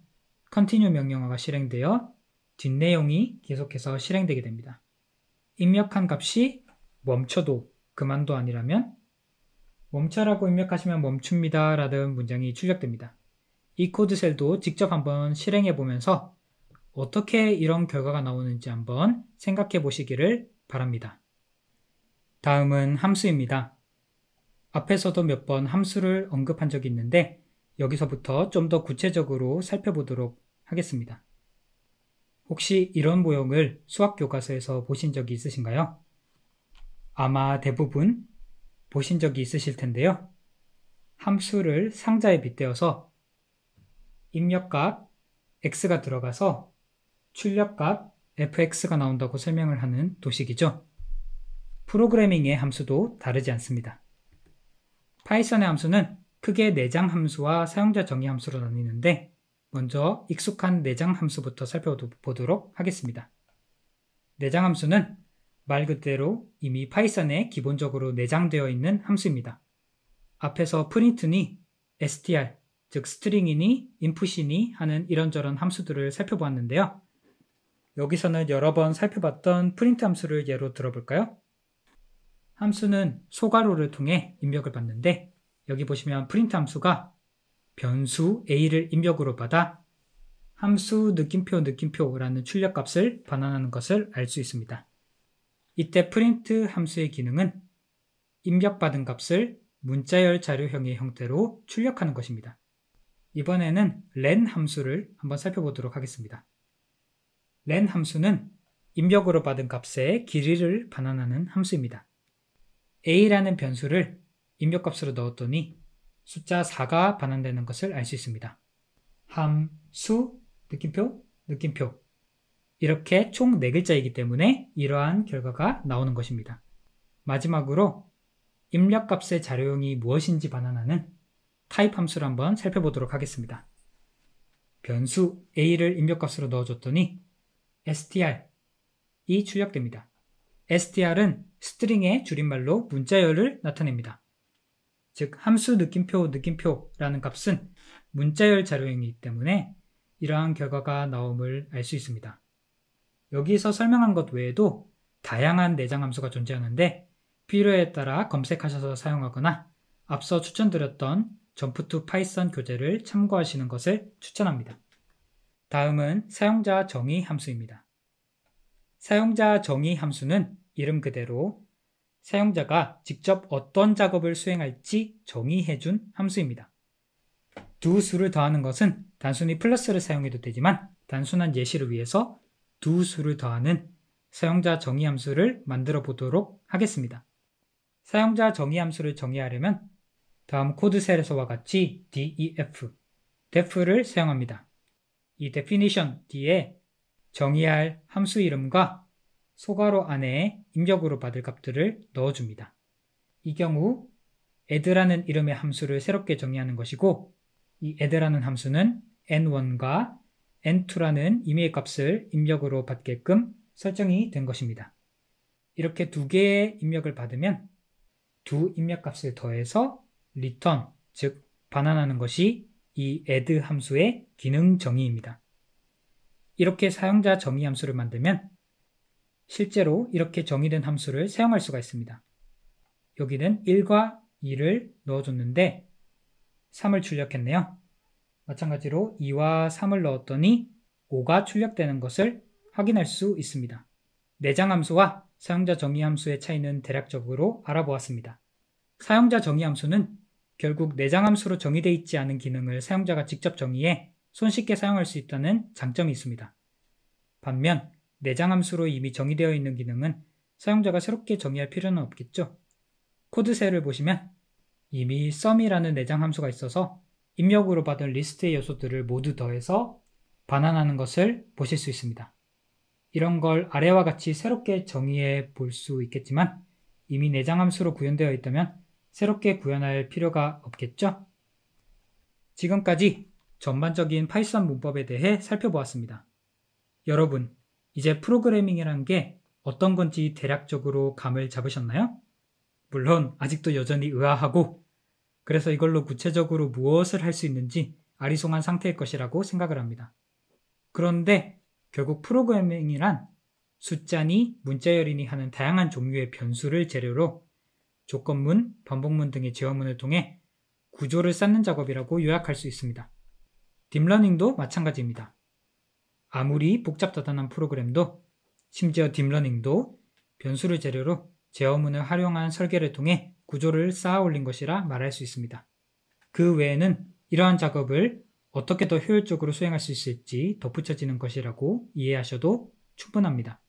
continue 명령어가 실행되어 뒷내용이 계속해서 실행되게 됩니다. 입력한 값이 멈춰도 그만도 아니라면 멈춰라고 입력하시면 멈춥니다 라는 문장이 출력됩니다. 이 코드셀도 직접 한번 실행해 보면서 어떻게 이런 결과가 나오는지 한번 생각해 보시기를 바랍니다. 다음은 함수입니다. 앞에서도 몇 번 함수를 언급한 적이 있는데 여기서부터 좀 더 구체적으로 살펴보도록 하겠습니다. 혹시 이런 모형을 수학 교과서에서 보신 적이 있으신가요? 아마 대부분 보신 적이 있으실 텐데요. 함수를 상자에 빗대어서 입력값 x가 들어가서 출력값 fx가 나온다고 설명을 하는 도식이죠. 프로그래밍의 함수도 다르지 않습니다. 파이썬의 함수는 크게 내장 네 함수와 사용자 정의 함수로 나뉘는데 먼저 익숙한 내장 함수부터 살펴보도록 하겠습니다. 내장 함수는 말 그대로 이미 파이썬에 기본적으로 내장되어 있는 함수입니다. 앞에서 프린트니 str, 즉 스트링이니 인풋이니 하는 이런저런 함수들을 살펴보았는데요. 여기서는 여러 번 살펴봤던 프린트 함수를 예로 들어볼까요? 함수는 소괄호를 통해 입력을 받는데 여기 보시면 프린트 함수가 변수 a를 입력으로 받아 함수 느낌표 느낌표라는 출력값을 반환하는 것을 알 수 있습니다. 이때 프린트 함수의 기능은 입력받은 값을 문자열 자료형의 형태로 출력하는 것입니다. 이번에는 len 함수를 한번 살펴보도록 하겠습니다. len 함수는 입력으로 받은 값의 길이를 반환하는 함수입니다. a라는 변수를 입력값으로 넣었더니 숫자 4가 반환되는 것을 알 수 있습니다. 함, 수, 느낌표, 느낌표. 이렇게 총 4글자이기 때문에 이러한 결과가 나오는 것입니다. 마지막으로 입력값의 자료용이 무엇인지 반환하는 타입 함수를 한번 살펴보도록 하겠습니다. 변수 a를 입력값으로 넣어줬더니 str이 출력됩니다. str은 스트링의 줄임말로 문자열을 나타냅니다. 즉 함수 느낌표 느낌표라는 값은 문자열 자료형이기 때문에 이러한 결과가 나옴을 알 수 있습니다. 여기서 설명한 것 외에도 다양한 내장 함수가 존재하는데 필요에 따라 검색하셔서 사용하거나 앞서 추천드렸던 점프2 파이썬 교재를 참고하시는 것을 추천합니다. 다음은 사용자 정의 함수입니다. 사용자 정의 함수는 이름 그대로 사용자가 직접 어떤 작업을 수행할지 정의해준 함수입니다. 두 수를 더하는 것은 단순히 플러스를 사용해도 되지만 단순한 예시를 위해서 두 수를 더하는 사용자 정의 함수를 만들어 보도록 하겠습니다. 사용자 정의 함수를 정의하려면 다음 코드셀에서와 같이 def, def를 사용합니다. 이 definition 뒤에 정의할 함수 이름과 소괄호 안에 입력으로 받을 값들을 넣어줍니다. 이 경우 add라는 이름의 함수를 새롭게 정의하는 것이고 이 add라는 함수는 n1과 n2라는 이메일 값을 입력으로 받게끔 설정이 된 것입니다. 이렇게 두 개의 입력을 받으면 두 입력값을 더해서 return, 즉 반환하는 것이 이 add 함수의 기능 정의입니다. 이렇게 사용자 정의 함수를 만들면 실제로 이렇게 정의된 함수를 사용할 수가 있습니다. 여기는 1과 2를 넣어줬는데 3을 출력했네요. 마찬가지로 2와 3을 넣었더니 5가 출력되는 것을 확인할 수 있습니다. 내장 함수와 사용자 정의 함수의 차이는 대략적으로 알아보았습니다. 사용자 정의 함수는 결국 내장 함수로 정의되어 있지 않은 기능을 사용자가 직접 정의해 손쉽게 사용할 수 있다는 장점이 있습니다. 반면 내장 함수로 이미 정의되어 있는 기능은 사용자가 새롭게 정의할 필요는 없겠죠. 코드셀을 보시면 이미 sum이라는 내장 함수가 있어서 입력으로 받은 리스트의 요소들을 모두 더해서 반환하는 것을 보실 수 있습니다. 이런 걸 아래와 같이 새롭게 정의해 볼 수 있겠지만 이미 내장 함수로 구현되어 있다면 새롭게 구현할 필요가 없겠죠? 지금까지 전반적인 파이썬 문법에 대해 살펴보았습니다. 여러분, 이제 프로그래밍이란 게 어떤 건지 대략적으로 감을 잡으셨나요? 물론 아직도 여전히 의아하고 그래서 이걸로 구체적으로 무엇을 할 수 있는지 아리송한 상태일 것이라고 생각을 합니다. 그런데 결국 프로그래밍이란 숫자니 문자열이니 하는 다양한 종류의 변수를 재료로 조건문, 반복문 등의 제어문을 통해 구조를 쌓는 작업이라고 요약할 수 있습니다. 딥러닝도 마찬가지입니다. 아무리 복잡다단한 프로그램도 심지어 딥러닝도 변수를 재료로 제어문을 활용한 설계를 통해 구조를 쌓아 올린 것이라 말할 수 있습니다. 그 외에는 이러한 작업을 어떻게 더 효율적으로 수행할 수 있을지 덧붙여지는 것이라고 이해하셔도 충분합니다.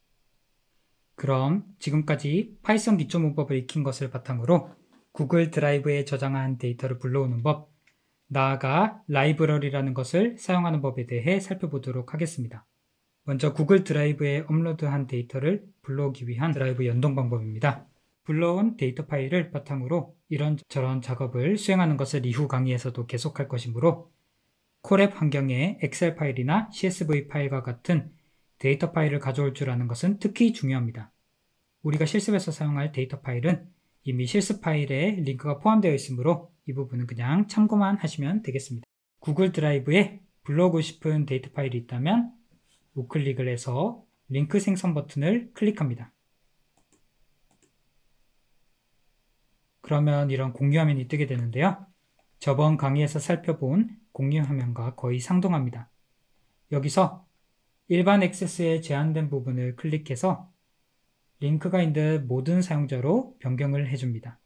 그럼 지금까지 파이썬 기초 문법을 익힌 것을 바탕으로 구글 드라이브에 저장한 데이터를 불러오는 법 나아가 라이브러리라는 것을 사용하는 법에 대해 살펴보도록 하겠습니다. 먼저 구글 드라이브에 업로드한 데이터를 불러오기 위한 드라이브 연동 방법입니다. 불러온 데이터 파일을 바탕으로 이런저런 작업을 수행하는 것을 이후 강의에서도 계속할 것이므로 콜앱 환경에 엑셀 파일이나 CSV 파일과 같은 데이터 파일을 가져올 줄 아는 것은 특히 중요합니다. 우리가 실습에서 사용할 데이터 파일은 이미 실습 파일에 링크가 포함되어 있으므로 이 부분은 그냥 참고만 하시면 되겠습니다. 구글 드라이브에 불러오고 싶은 데이터 파일이 있다면 우클릭을 해서 링크 생성 버튼을 클릭합니다. 그러면 이런 공유 화면이 뜨게 되는데요. 저번 강의에서 살펴본 공유 화면과 거의 상동합니다. 여기서 일반 액세스에 제한된 부분을 클릭해서 링크가 있는 모든 사용자로 변경을 해줍니다.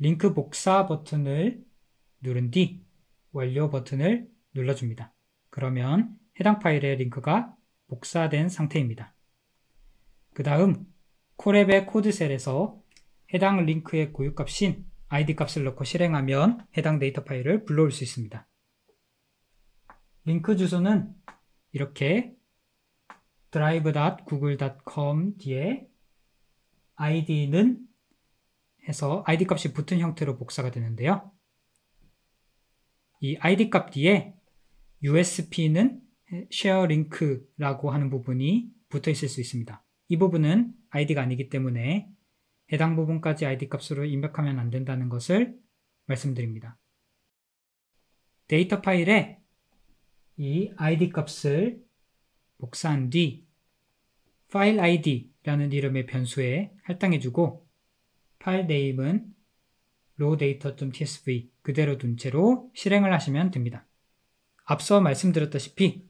링크 복사 버튼을 누른 뒤 완료 버튼을 눌러줍니다. 그러면 해당 파일의 링크가 복사된 상태입니다. 그 다음 콜앱의 코드셀에서 해당 링크의 고유값인 id 값을 넣고 실행하면 해당 데이터 파일을 불러올 수 있습니다. 링크 주소는 이렇게 drive.google.com 뒤에 id는 해서 id 값이 붙은 형태로 복사가 되는데요. 이 id 값 뒤에 USP는 share link라고 하는 부분이 붙어 있을 수 있습니다. 이 부분은 id가 아니기 때문에 해당 부분까지 id 값으로 입력하면 안 된다는 것을 말씀드립니다. 데이터 파일에 이 id 값을 복사한 뒤 파일 id라는 이름의 변수에 할당해주고 파일 네임은 rawdata.tsv 그대로 둔 채로 실행을 하시면 됩니다. 앞서 말씀드렸다시피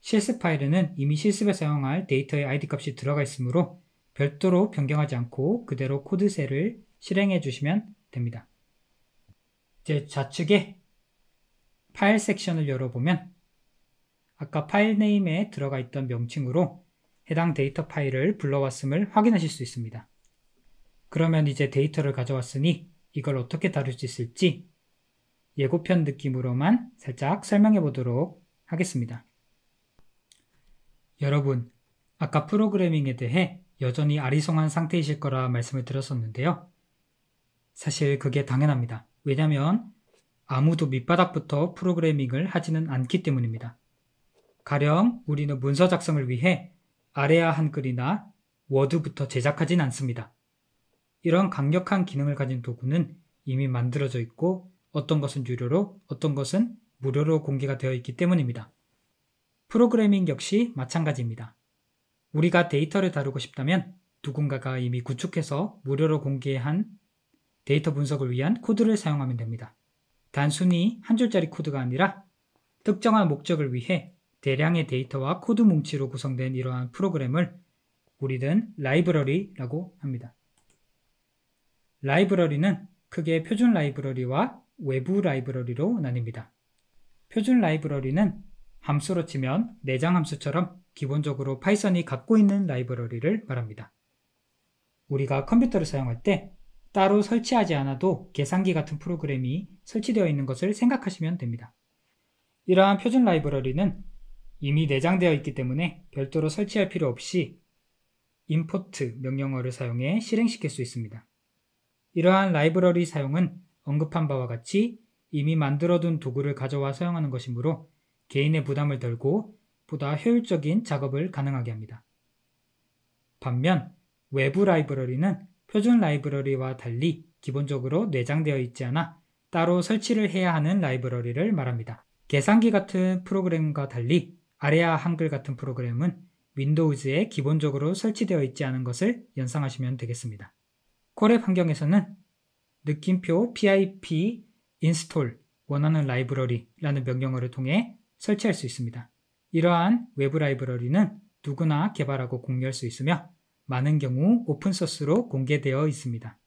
실습 파일에는 이미 실습에 사용할 데이터의 id 값이 들어가 있으므로 별도로 변경하지 않고 그대로 코드셀을 실행해 주시면 됩니다. 이제 좌측에 파일 섹션을 열어보면 아까 파일 네임에 들어가 있던 명칭으로 해당 데이터 파일을 불러왔음을 확인하실 수 있습니다. 그러면 이제 데이터를 가져왔으니 이걸 어떻게 다룰 수 있을지 예고편 느낌으로만 살짝 설명해 보도록 하겠습니다. 여러분, 아까 프로그래밍에 대해 여전히 아리송한 상태이실 거라 말씀을 드렸었는데요. 사실 그게 당연합니다. 왜냐면 아무도 밑바닥부터 프로그래밍을 하지는 않기 때문입니다. 가령 우리는 문서 작성을 위해 아래아 한글이나 워드부터 제작하진 않습니다. 이런 강력한 기능을 가진 도구는 이미 만들어져 있고 어떤 것은 유료로 어떤 것은 무료로 공개가 되어 있기 때문입니다. 프로그래밍 역시 마찬가지입니다. 우리가 데이터를 다루고 싶다면 누군가가 이미 구축해서 무료로 공개한 데이터 분석을 위한 코드를 사용하면 됩니다. 단순히 한 줄짜리 코드가 아니라 특정한 목적을 위해 대량의 데이터와 코드 뭉치로 구성된 이러한 프로그램을 우리는 라이브러리라고 합니다. 라이브러리는 크게 표준 라이브러리와 외부 라이브러리로 나뉩니다. 표준 라이브러리는 함수로 치면 내장 함수처럼 기본적으로 파이썬이 갖고 있는 라이브러리를 말합니다. 우리가 컴퓨터를 사용할 때 따로 설치하지 않아도 계산기 같은 프로그램이 설치되어 있는 것을 생각하시면 됩니다. 이러한 표준 라이브러리는 이미 내장되어 있기 때문에 별도로 설치할 필요 없이 import 명령어를 사용해 실행시킬 수 있습니다. 이러한 라이브러리 사용은 언급한 바와 같이 이미 만들어둔 도구를 가져와 사용하는 것이므로 개인의 부담을 덜고 보다 효율적인 작업을 가능하게 합니다. 반면 외부 라이브러리는 표준 라이브러리와 달리 기본적으로 내장되어 있지 않아 따로 설치를 해야 하는 라이브러리를 말합니다. 계산기 같은 프로그램과 달리 아레아 한글 같은 프로그램은 윈도우즈에 기본적으로 설치되어 있지 않은 것을 연상하시면 되겠습니다. 거래 환경에서는 느낌표 pip install 원하는 라이브러리라는 명령어를 통해 설치할 수 있습니다. 이러한 외부 라이브러리는 누구나 개발하고 공유할 수 있으며 많은 경우 오픈소스로 공개되어 있습니다.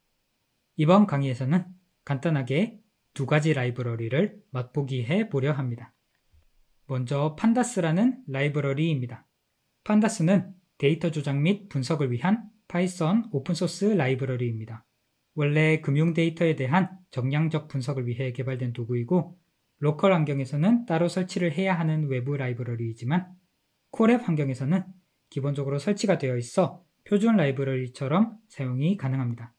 이번 강의에서는 간단하게 두 가지 라이브러리를 맛보기 해 보려 합니다. 먼저 판다스라는 라이브러리입니다. 판다스는 데이터 조작 및 분석을 위한 파이썬 오픈소스 라이브러리입니다. 원래 금융 데이터에 대한 정량적 분석을 위해 개발된 도구이고 로컬 환경에서는 따로 설치를 해야 하는 외부 라이브러리이지만 콜앱 환경에서는 기본적으로 설치가 되어 있어 표준 라이브러리처럼 사용이 가능합니다.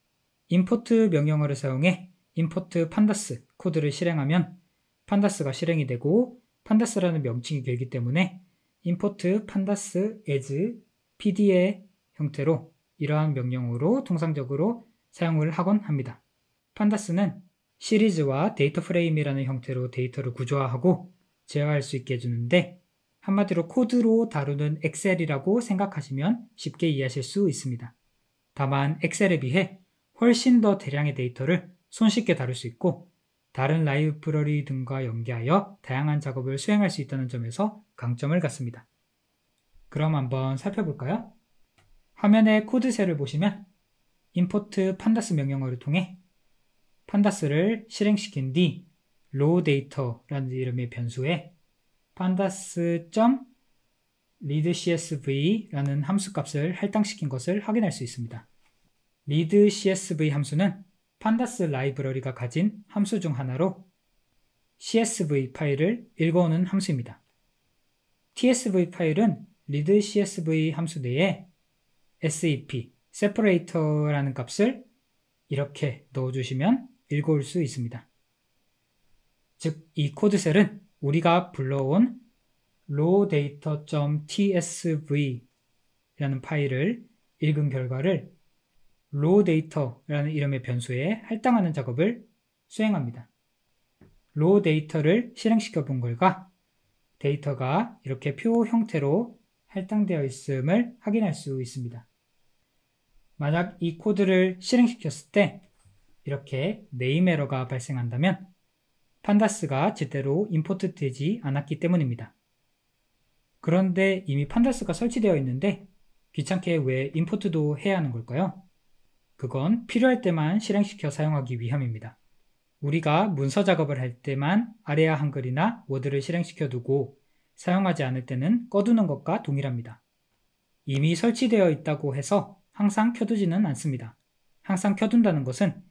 임포트 명령어를 사용해 임포트 판다스 코드를 실행하면 판다스가 실행이 되고 판다스라는 명칭이 되기 때문에 임포트 판다스 p a n d a as pd의 형태로 이러한 명령으로 통상적으로 사용을 하곤 합니다. 판다스는 시리즈와 데이터 프레임이라는 형태로 데이터를 구조화하고 제어할 수 있게 해주는데 한마디로 코드로 다루는 엑셀이라고 생각하시면 쉽게 이해하실 수 있습니다. 다만 엑셀에 비해 훨씬 더 대량의 데이터를 손쉽게 다룰 수 있고 다른 라이브러리 등과 연계하여 다양한 작업을 수행할 수 있다는 점에서 강점을 갖습니다. 그럼 한번 살펴볼까요? 화면의 코드셀을 보시면 import pandas 명령어를 통해 pandas,를 실행시킨 뒤 raw data라는 이름의 변수에 pandas.readcsv라는 함수 값을 할당시킨 것을 확인할 수 있습니다. readcsv 함수는 pandas 라이브러리가 가진 함수 중 하나로 csv 파일을 읽어오는 함수입니다. tsv 파일은 readcsv 함수 내에 SEP, separator라는 값을 이렇게 넣어주시면 읽어올 수 있습니다. 즉, 이 코드셀은 우리가 불러온 rawdata.tsv라는 파일을 읽은 결과를 rawdata라는 이름의 변수에 할당하는 작업을 수행합니다. rawdata를 실행시켜 본 결과 데이터가 이렇게 표 형태로 할당되어 있음을 확인할 수 있습니다. 만약 이 코드를 실행시켰을 때 이렇게 네임 에러가 발생한다면 판다스가 제대로 임포트 되지 않았기 때문입니다. 그런데 이미 판다스가 설치되어 있는데 귀찮게 왜 임포트도 해야 하는 걸까요? 그건 필요할 때만 실행시켜 사용하기 위함입니다. 우리가 문서 작업을 할 때만 아레아 한글이나 워드를 실행시켜 두고 사용하지 않을 때는 꺼두는 것과 동일합니다. 이미 설치되어 있다고 해서 항상 켜두지는 않습니다. 항상 켜둔다는 것은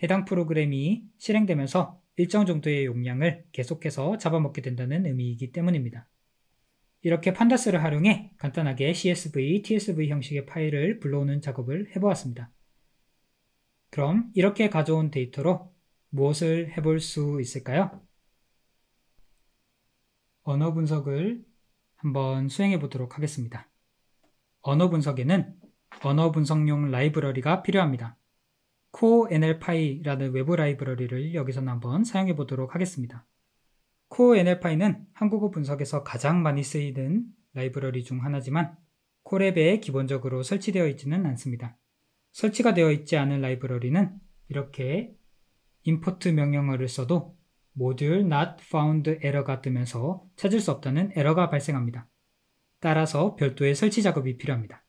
해당 프로그램이 실행되면서 일정 정도의 용량을 계속해서 잡아먹게 된다는 의미이기 때문입니다. 이렇게 판다스를 활용해 간단하게 CSV, TSV 형식의 파일을 불러오는 작업을 해보았습니다. 그럼 이렇게 가져온 데이터로 무엇을 해볼 수 있을까요? 언어 분석을 한번 수행해 보도록 하겠습니다. 언어 분석에는 언어 분석용 라이브러리가 필요합니다. 코 o NLPy라는 외부 라이브러리를 여기서는 한번 사용해 보도록 하겠습니다. 코 o NLPy는 한국어 분석에서 가장 많이 쓰이는 라이브러리 중 하나지만 코랩에 기본적으로 설치되어 있지는 않습니다. 설치가 되어 있지 않은 라이브러리는 이렇게 import 명령어를 써도 module not found error가 뜨면서 찾을 수 없다는 에러가 발생합니다. 따라서 별도의 설치 작업이 필요합니다.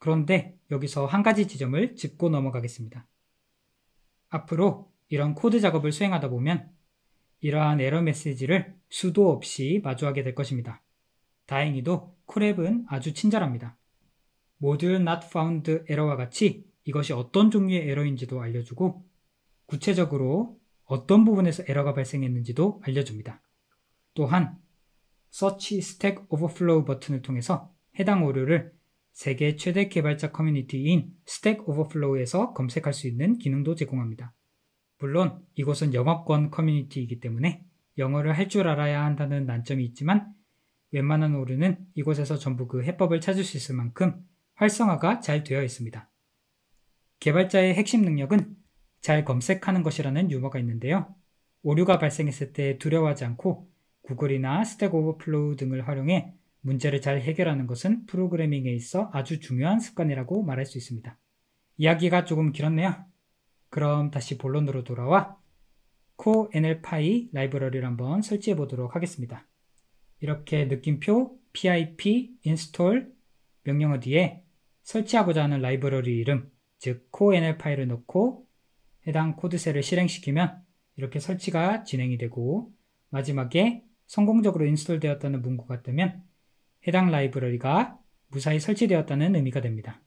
그런데 여기서 한 가지 지점을 짚고 넘어가겠습니다. 앞으로 이런 코드 작업을 수행하다 보면 이러한 에러 메시지를 수도 없이 마주하게 될 것입니다. 다행히도 콜앱은 아주 친절합니다. 모듈 not found 에러와 같이 이것이 어떤 종류의 에러인지도 알려주고 구체적으로 어떤 부분에서 에러가 발생했는지도 알려줍니다. 또한 search stack overflow 버튼을 통해서 해당 오류를 세계 최대 개발자 커뮤니티인 스택 오버플로우에서 검색할 수 있는 기능도 제공합니다. 물론 이곳은 영어권 커뮤니티이기 때문에 영어를 할 줄 알아야 한다는 난점이 있지만 웬만한 오류는 이곳에서 전부 그 해법을 찾을 수 있을 만큼 활성화가 잘 되어 있습니다. 개발자의 핵심 능력은 잘 검색하는 것이라는 유머가 있는데요. 오류가 발생했을 때 두려워하지 않고 구글이나 스택 오버플로우 등을 활용해 문제를 잘 해결하는 것은 프로그래밍에 있어 아주 중요한 습관이라고 말할 수 있습니다. 이야기가 조금 길었네요. 그럼 다시 본론으로 돌아와 코 NLPI 라이브러리를 한번 설치해 보도록 하겠습니다. 이렇게 느낌표 pip install 명령어 뒤에 설치하고자 하는 라이브러리 이름, 즉 코 NLPI를 넣고 해당 코드셀을 실행시키면 이렇게 설치가 진행이 되고 마지막에 성공적으로 인스톨되었다는 문구가 뜨면 해당 라이브러리가 무사히 설치되었다는 의미가 됩니다.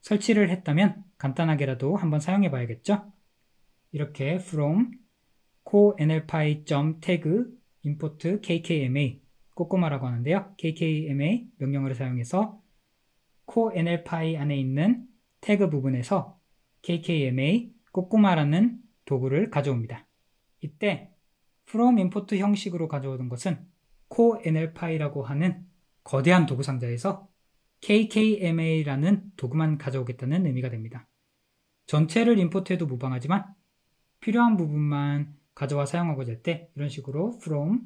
설치를 했다면 간단하게라도 한번 사용해 봐야겠죠? 이렇게 from co-nlpy.tag r e import kkma 꼬꼬마라고 하는데요. kkma 명령어를 사용해서 co-nlpy r e 안에 있는 태그 부분에서 kkma 꼬꼬마라는 도구를 가져옵니다. 이때 from import 형식으로 가져오던 것은 co-nlpy라고 r e 하는 거대한 도구 상자에서 KKMA라는 도구만 가져오겠다는 의미가 됩니다. 전체를 임포트해도 무방하지만 필요한 부분만 가져와 사용하고자 할 때 이런 식으로 from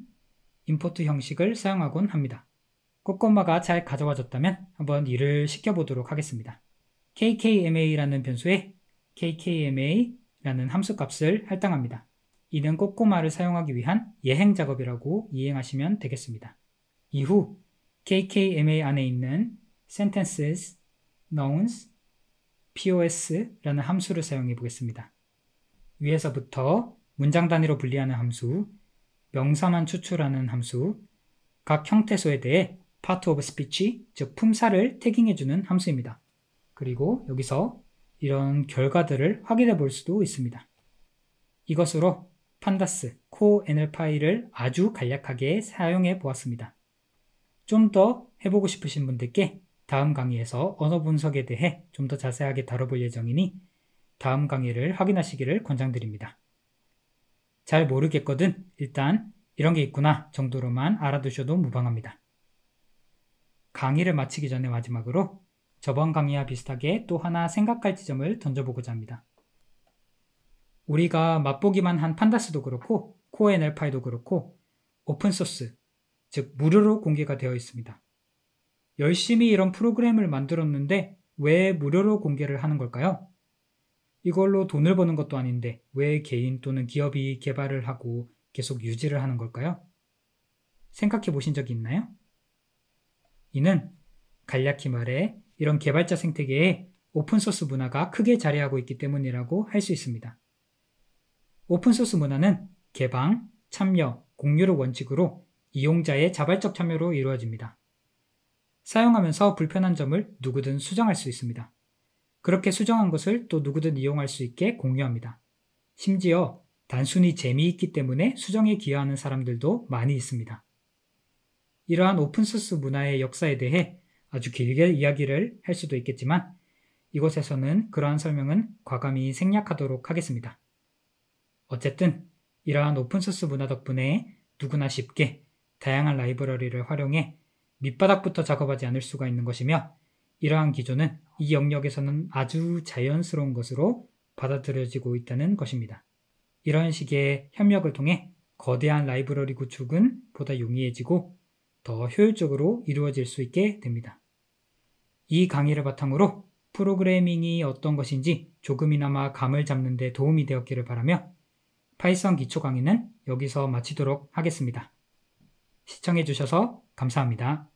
임포트 형식을 사용하곤 합니다. 꼬꼬마가 잘 가져와졌다면 한번 일을 시켜보도록 하겠습니다. kkma라는 변수에 kkma라는 함수 값을 할당합니다. 이는 꼬꼬마를 사용하기 위한 예행 작업이라고 이행하시면 되겠습니다. 이후 KKMA 안에 있는 sentences, nouns, pos라는 함수를 사용해 보겠습니다. 위에서부터 문장 단위로 분리하는 함수, 명사만 추출하는 함수, 각 형태소에 대해 part of speech, 즉 품사를 태깅해주는 함수입니다. 그리고 여기서 이런 결과들을 확인해 볼 수도 있습니다. 이것으로 판다스, 코엔을 파일을 아주 간략하게 사용해 보았습니다. 좀더 해보고 싶으신 분들께 다음 강의에서 언어 분석에 대해 좀 더 자세하게 다뤄볼 예정이니 다음 강의를 확인하시기를 권장드립니다. 잘 모르겠거든 일단 이런 게 있구나 정도로만 알아두셔도 무방합니다. 강의를 마치기 전에 마지막으로 저번 강의와 비슷하게 또 하나 생각할 지점을 던져보고자 합니다. 우리가 맛보기만 한 판다스도 그렇고 코엔엘파이도 그렇고 오픈소스, 즉 무료로 공개가 되어 있습니다. 열심히 이런 프로그램을 만들었는데 왜 무료로 공개를 하는 걸까요? 이걸로 돈을 버는 것도 아닌데 왜 개인 또는 기업이 개발을 하고 계속 유지를 하는 걸까요? 생각해 보신 적이 있나요? 이는 간략히 말해 이런 개발자 생태계에 오픈소스 문화가 크게 자리하고 있기 때문이라고 할 수 있습니다. 오픈소스 문화는 개방, 참여, 공유를 원칙으로 이용자의 자발적 참여로 이루어집니다. 사용하면서 불편한 점을 누구든 수정할 수 있습니다. 그렇게 수정한 것을 또 누구든 이용할 수 있게 공유합니다. 심지어 단순히 재미있기 때문에 수정에 기여하는 사람들도 많이 있습니다. 이러한 오픈소스 문화의 역사에 대해 아주 길게 이야기를 할 수도 있겠지만 이곳에서는 그러한 설명은 과감히 생략하도록 하겠습니다. 어쨌든 이러한 오픈소스 문화 덕분에 누구나 쉽게 다양한 라이브러리를 활용해 밑바닥부터 작업하지 않을 수가 있는 것이며 이러한 기조는 이 영역에서는 아주 자연스러운 것으로 받아들여지고 있다는 것입니다. 이런 식의 협력을 통해 거대한 라이브러리 구축은 보다 용이해지고 더 효율적으로 이루어질 수 있게 됩니다. 이 강의를 바탕으로 프로그래밍이 어떤 것인지 조금이나마 감을 잡는 데 도움이 되었기를 바라며 파이썬 기초 강의는 여기서 마치도록 하겠습니다. 시청해주셔서 감사합니다.